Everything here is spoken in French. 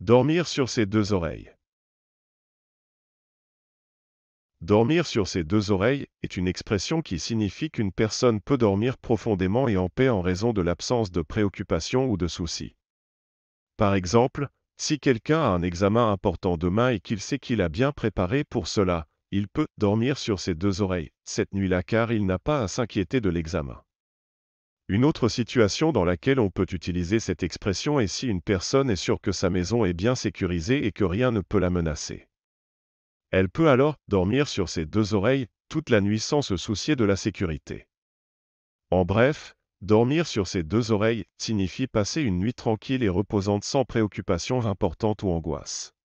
Dormir sur ses deux oreilles. Dormir sur ses deux oreilles est une expression qui signifie qu'une personne peut dormir profondément et en paix en raison de l'absence de préoccupations ou de soucis. Par exemple, si quelqu'un a un examen important demain et qu'il sait qu'il a bien préparé pour cela, il peut dormir sur ses deux oreilles cette nuit-là car il n'a pas à s'inquiéter de l'examen. Une autre situation dans laquelle on peut utiliser cette expression est si une personne est sûre que sa maison est bien sécurisée et que rien ne peut la menacer. Elle peut alors dormir sur ses deux oreilles toute la nuit sans se soucier de la sécurité. En bref, dormir sur ses deux oreilles signifie passer une nuit tranquille et reposante sans préoccupations importantes ou angoisses.